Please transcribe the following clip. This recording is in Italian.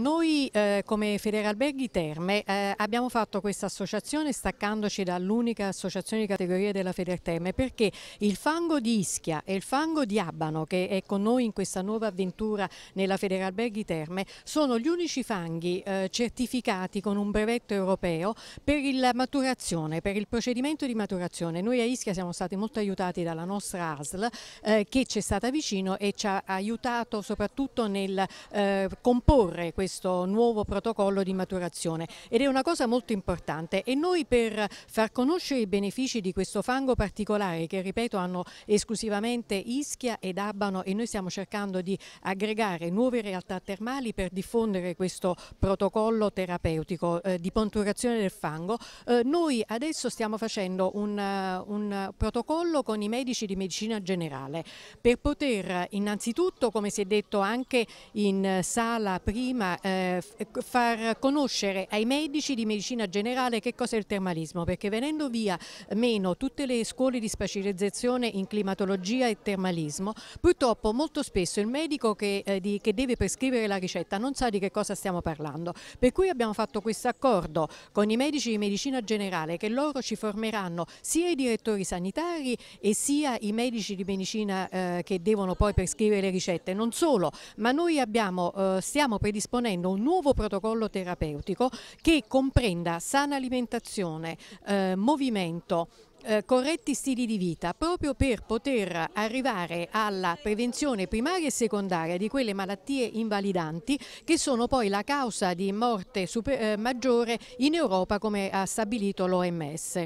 Noi eh, come Federalberghi Terme eh, abbiamo fatto questa associazione staccandoci dall'unica associazione di categoria della Federterme perché il fango di Ischia e il fango di Abano che è con noi in questa nuova avventura nella Federalberghi Terme sono gli unici fanghi eh, certificati con un brevetto europeo per la maturazione, per il procedimento di maturazione. Noi a Ischia siamo stati molto aiutati dalla nostra ASL eh, che ci è stata vicino e ci ha aiutato soprattutto nel eh, comporre questo questo nuovo protocollo di maturazione ed è una cosa molto importante e noi per far conoscere i benefici di questo fango particolare che ripeto hanno esclusivamente Ischia ed Abano e noi stiamo cercando di aggregare nuove realtà termali per diffondere questo protocollo terapeutico eh, di ponturazione del fango, eh, noi adesso stiamo facendo un, uh, un protocollo con i medici di medicina generale per poter innanzitutto come si è detto anche in sala prima eh, eh far conoscere ai medici di medicina generale che cos'è il termalismo, perché venendo via meno tutte le scuole di specializzazione in climatologia e termalismo, purtroppo molto spesso il medico che, eh, di, che deve prescrivere la ricetta non sa di che cosa stiamo parlando, per cui abbiamo fatto questo accordo con i medici di medicina generale che loro ci formeranno sia i direttori sanitari e sia i medici di medicina eh, che devono poi prescrivere le ricette, non solo, ma noi abbiamo, eh, stiamo predisponendo proponendo un nuovo protocollo terapeutico che comprenda sana alimentazione, eh, movimento, eh, corretti stili di vita proprio per poter arrivare alla prevenzione primaria e secondaria di quelle malattie invalidanti che sono poi la causa di morte super, eh, maggiore in Europa come ha stabilito l'OMS.